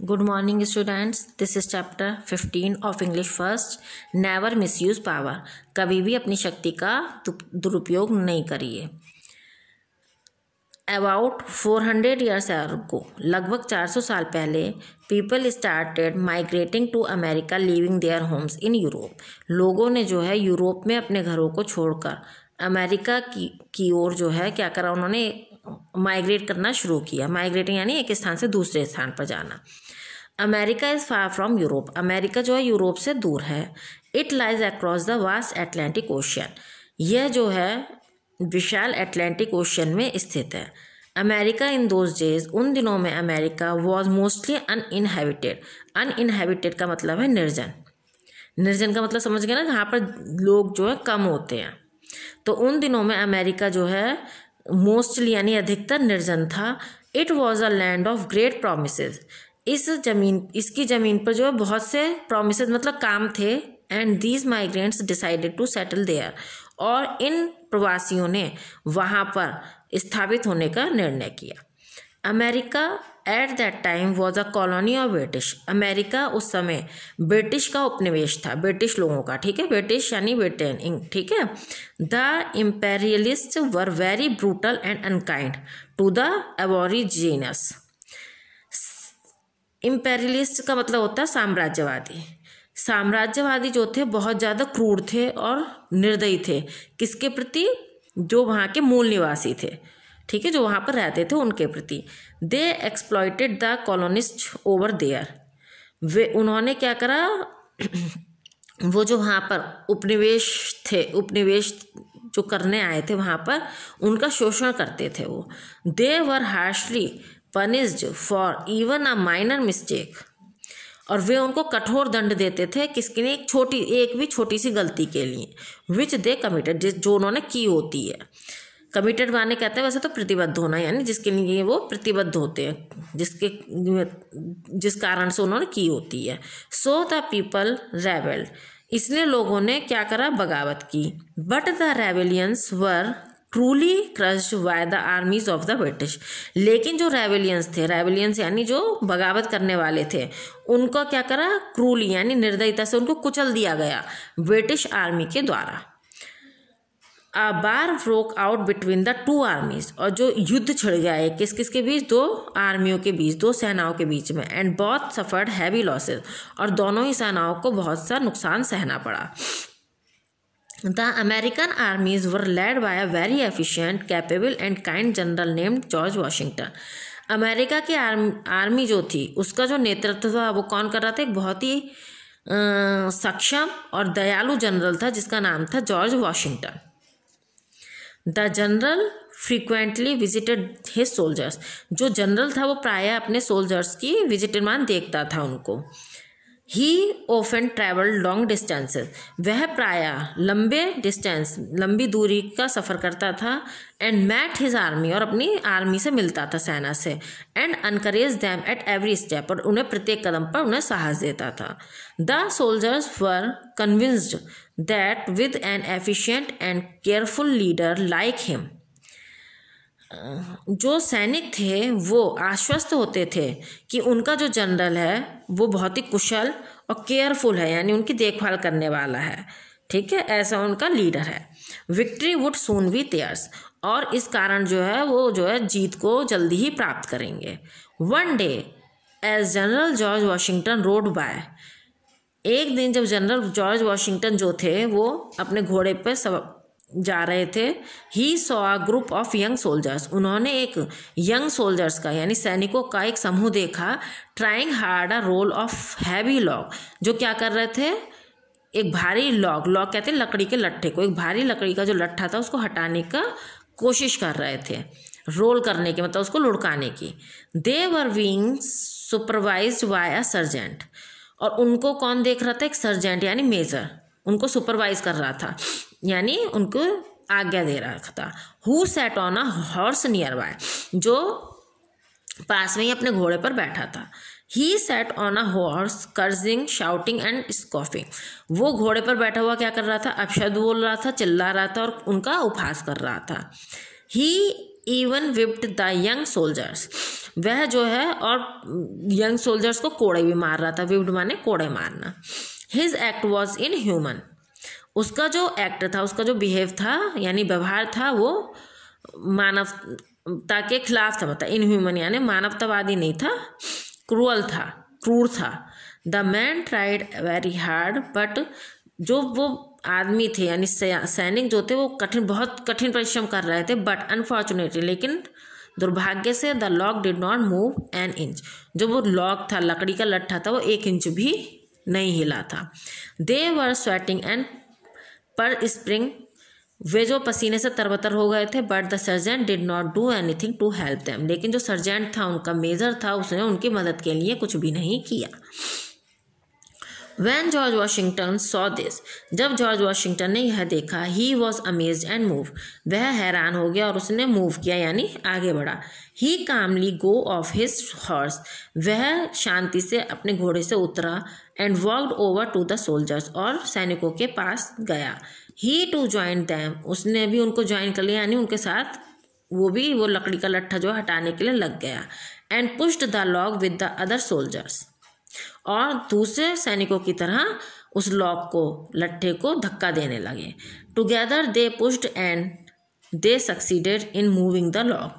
good morning students this is chapter fifteen of English first never miss use power कभी भी अपनी शक्ति का दुरुपयोग नहीं करिए अबाउट फोर हंड्रेड ईयर्स को लगभग चार सौ साल पहले people started migrating to America leaving their homes in Europe लोगों ने जो है यूरोप में अपने घरों को छोड़कर अमेरिका की की ओर जो है क्या करा उन्होंने माइग्रेट करना शुरू किया माइग्रेटिंग यानी एक स्थान से दूसरे स्थान पर जाना America is far from Europe America जो है यूरोप से दूर है it lies across the vast Atlantic Ocean यह जो है विशाल एटलांटिक ओशियन में स्थित है अमेरिका इन दोज डेज उन दिनों में America was mostly uninhabited uninhabited का मतलब है निर्जन निर्जन का मतलब समझ गए ना जहाँ पर लोग जो है कम होते हैं तो उन दिनों में अमेरिका जो है मोस्टली यानी अधिकतर निर्जन था it was a land of great promise इस जमीन इसकी ज़मीन पर जो है बहुत से प्रोमिस मतलब काम थे and these migrants decided to settle there और इन प्रवासियों ने वहाँ पर स्थापित होने का निर्णय किया America at that time was a colony of British America उस समय ब्रिटिश का उपनिवेश था ब्रिटिश लोगों का ठीक है ब्रिटिश यानी ब्रिटेन ठीक है the imperialist were very brutal and unkind to the aborigines imperialist का मतलब होता है साम्राज्यवादी साम्राज्यवादी जो थे बहुत ज़्यादा क्रूर थे और निर्दयी थे किसके प्रति जो वहाँ के मूल निवासी थे ठीक है जो वहाँ पर रहते थे उनके प्रति they exploited the colonist over there वे उन्होंने क्या करा वो जो वहाँ पर उपनिवेश थे उपनिवेश जो करने आए थे वहाँ पर उनका शोषण करते थे वो they were harshly punished for even a minor mistake और वे उनको कठोर दंड देते थे किसके लिए एक छोटी एक भी छोटी सी गलती के लिए विच दे कमिटेड जो उन्होंने की होती है कमिटेड माने कहते हैं वैसे तो प्रतिबद्ध होना यानी जिसके लिए वो प्रतिबद्ध होते हैं जिसके जिस कारण से उन्होंने की होती है सो द पीपल रेवल्ड इसलिए लोगों ने क्या करा बगावत की but the rebellions were truly crushed by the armies of the British लेकिन जो रेवेलियंस थे रेवेलियंस यानी जो बगावत करने वाले थे उनको क्या करा क्रूली यानी निर्दयता से उनको कुचल दिया गया ब्रिटिश आर्मी के द्वारा a war broke out between the two armies और जो युद्ध छिड़ गया है किस किस के बीच दो आर्मियों के बीच दो सेनाओं के बीच में एंड बहुत सफर्ड हैवी लॉसेज और दोनों ही सेनाओं को बहुत सा नुकसान सहना पड़ा the American armies were led by a very efficient capable and kind general named George Washington America की आर्म, आर्मी जो थी उसका जो नेतृत्व था वो कौन कर रहा था एक बहुत ही आ, अं, सक्षम और दयालु जनरल था जिसका नाम था George Washington the general frequently visited his soldiers जो जनरल था वो प्राय अपने सोल्जर्स की विजिटेड मान देखता था उनको he often travel long distances वह प्राय लंबे डिस्टेंस लंबी दूरी का सफ़र करता था एंड मैट हिज आर्मी और अपनी आर्मी से मिलता था सेना से and encourage them at every step और उन्हें प्रत्येक कदम पर उन्हें साहस देता था the soldiers were convinced that with an efficient and careful leader like him जो सैनिक थे वो आश्वस्त होते थे कि उनका जो जनरल है वो बहुत ही कुशल और केयरफुल है यानी उनकी देखभाल करने वाला है ठीक है ऐसा उनका लीडर है victory would soon be theirs और इस कारण जो है वो जो है जीत को जल्दी ही प्राप्त करेंगे one day as general George Washington rode by एक दिन जब जनरल जॉर्ज वाशिंगटन जो थे वो अपने घोड़े पर जा रहे थे he saw a group of young soldiers उन्होंने एक यंग सोल्जर्स का यानी सैनिकों का एक समूह देखा trying hard a roll of heavy log जो क्या कर रहे थे एक भारी लॉग लॉग कहते हैं लकड़ी के लट्ठे को एक भारी लकड़ी का जो लट्ठा था उसको हटाने का कोशिश कर रहे थे रोल करने की मतलब उसको लुढ़काने की they were being supervised by a sergeant और उनको कौन देख रहा था एक सर्जेंट यानी मेजर उनको सुपरवाइज कर रहा था यानी उनको आज्ञा दे रहा था who sat on a horse nearby जो पास में ही अपने घोड़े पर बैठा था he sat on a horse cursing shouting and scoffing वो घोड़े पर बैठा हुआ क्या कर रहा था अपशब्द बोल रहा था चिल्ला रहा था और उनका उपहास कर रहा था he even whipped the young soldiers वह जो है और यंग सोल्जर्स को कोड़े भी मार रहा था विप्ड माने कोड़े मारना his act was inhuman उसका जो एक्ट था उसका जो बिहेव था यानी व्यवहार था वो मानवता के खिलाफ था मतलब इनह्यूमन यानी मानवतावादी नहीं था क्रूअल था क्रूर था the man tried very hard but जो वो आदमी थे यानी सैनिक जो थे वो कठिन बहुत कठिन परिश्रम कर रहे थे बट अनफॉर्चुनेटली लेकिन दुर्भाग्य से the log did not move an inch जो वो लॉक था लकड़ी का लट्ठा था वो एक इंच भी नहीं हिला था they were sweating and perspiring वे जो पसीने से तरबतर हो गए थे but the sergeant did not do anything to help them लेकिन जो सर्जेंट था उनका मेजर था उसने उनकी मदद के लिए कुछ भी नहीं किया when George Washington saw this जब जॉर्ज वॉशिंगटन ने यह देखा ही वॉज अमेज एंड मूव वह हैरान हो गया और उसने मूव किया यानी आगे बढ़ा ही calmly got off his horse वह शांति से अपने घोड़े से उतरा and walked over to the soldiers और सैनिकों के पास गया ही टू ज्वाइन दैम उसने भी उनको ज्वाइन कर लिया यानी उनके साथ वो भी वो लकड़ी का लट्ठा जो हटाने के लिए लग गया and pushed the log with the other soldiers और दूसरे सैनिकों की तरह उस लॉक को लट्ठे को धक्का देने लगे together they pushed and they succeeded in moving the log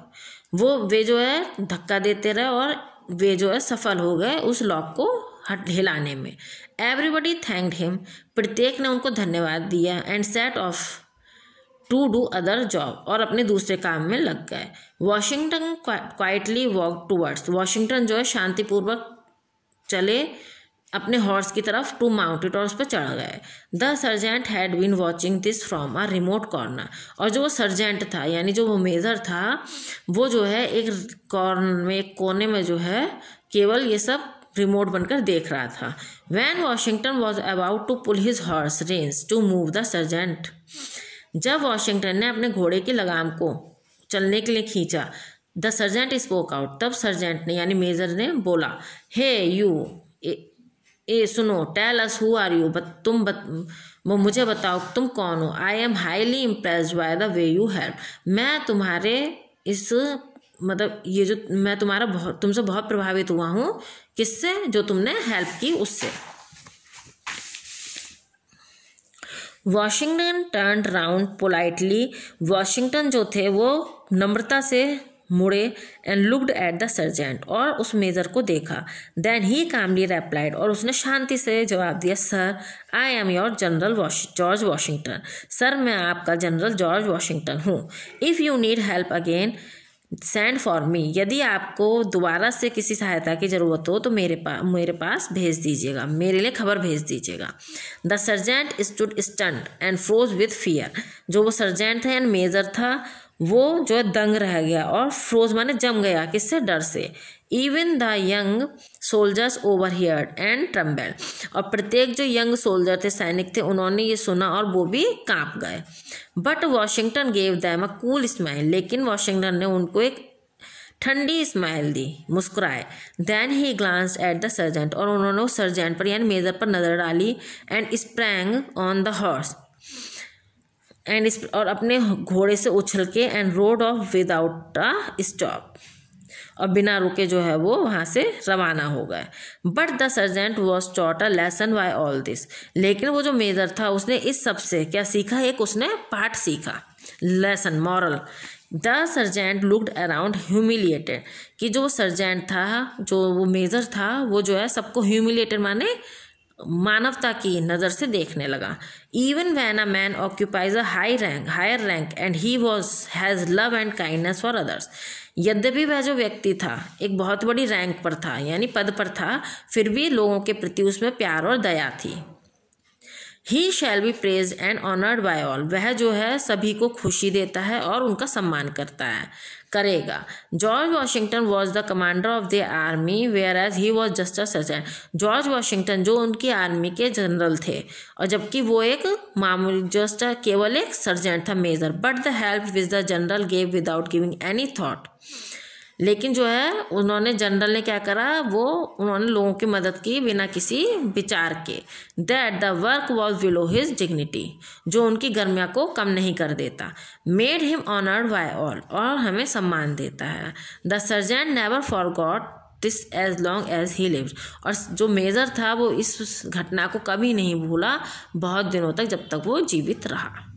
वो वे जो है धक्का देते रहे और वे जो है सफल हो गए उस लॉक को हट हिलाने में एवरीबडी थैंक्ड हिम प्रत्येक ने उनको धन्यवाद दिया and set off to do other job और अपने दूसरे काम में लग गए Washington quietly walked towards Washington जो है शांतिपूर्वक चले अपने हॉर्स की तरफ टू माउंटेड और उस पर चढ़ गए the sergeant had been watching this from a remote corner और जो वो सर्जेंट था यानी जो वो मेजर था वो जो है एक कॉर्न में एक कोने में जो है केवल ये सब रिमोट बनकर देख रहा था when Washington was about to pull his horse reins to move the sergeant जब वॉशिंगटन ने अपने घोड़े की लगाम को चलने के लिए खींचा द सर्जेंट स्पोक आउट तब सर्जेंट ने यानी मेजर ने बोला हे यू ए, सुनो tell us who are you but तुम बत, मुझे बताओ तुम कौन हो I am highly impressed by the way you helped मैं तुम्हारे इस मतलब ये जो मैं तुम्हारा बहुत तुमसे बहुत प्रभावित हुआ हूँ किससे जो तुमने हेल्प की उससे Washington turned round politely Washington जो थे वो नम्रता से मुड़े and looked at the sergeant और उस मेजर को देखा देन ही कामली रेप्लाइड और उसने शांति से जवाब दिया sir I am your general George Washington sir मैं आपका जनरल जॉर्ज वॉशिंगटन हूँ if you need help again send for me यदि आपको दोबारा से किसी सहायता की ज़रूरत हो तो मेरे पास मेरे पास भेज दीजिएगा मेरे लिए खबर भेज दीजिएगा the sergeant stood stunned and froze with fear जो वो सर्जेंट है एंड मेजर था वो जो है दंग रह गया और फ्रोज माने जम गया किससे डर से even the young soldiers over here and trembled और प्रत्येक जो यंग सोल्जर थे सैनिक थे उन्होंने ये सुना और वो भी कांप गए but Washington gave them a cool smile लेकिन वॉशिंगटन ने उनको एक ठंडी स्माइल दी मुस्कुराए then he glanced at the sergeant और उन्होंने सर्जेंट पर यानी मेजर पर नज़र डाली and sprang on the horse and इस और अपने घोड़े से उछल के and rode off without a stop और बिना रुके जो है वो वहाँ से रवाना हो गए but the sergeant was taught a lesson by all this लेकिन वो जो मेजर था उसने इस सब से क्या सीखा एक उसने पाठ सीखा lesson moral the sergeant looked around humiliated कि जो सर्जेंट था जो वो मेजर था वो जो है सबको ह्यूमिलिएटेड माने मानवता की नज़र से देखने लगा even when a man occupies a high rank higher rank and he was has love and kindness for others यद्यपि वह जो व्यक्ति था एक बहुत बड़ी रैंक पर था यानी पद पर था फिर भी लोगों के प्रति उसमें प्यार और दया थी he shall be praised and honoured by all वह जो है सभी को खुशी देता है और उनका सम्मान करता है करेगा George Washington was the commander of the army whereas he was just a George Washington जो उनकी आर्मी के जनरल थे और जबकि वो एक मामूली जस्ट केवल एक सर्जेंट था major but the help which the general gave without giving any thought लेकिन जो है उन्होंने जनरल ने क्या करा वो उन्होंने लोगों की मदद की बिना किसी विचार के that the work was below his dignity जो उनकी गर्मिया को कम नहीं कर देता made him honoured by all और हमें सम्मान देता है the sergeant never forgot this as long as he live और जो मेजर था वो इस घटना को कभी नहीं भूला बहुत दिनों तक जब तक वो जीवित रहा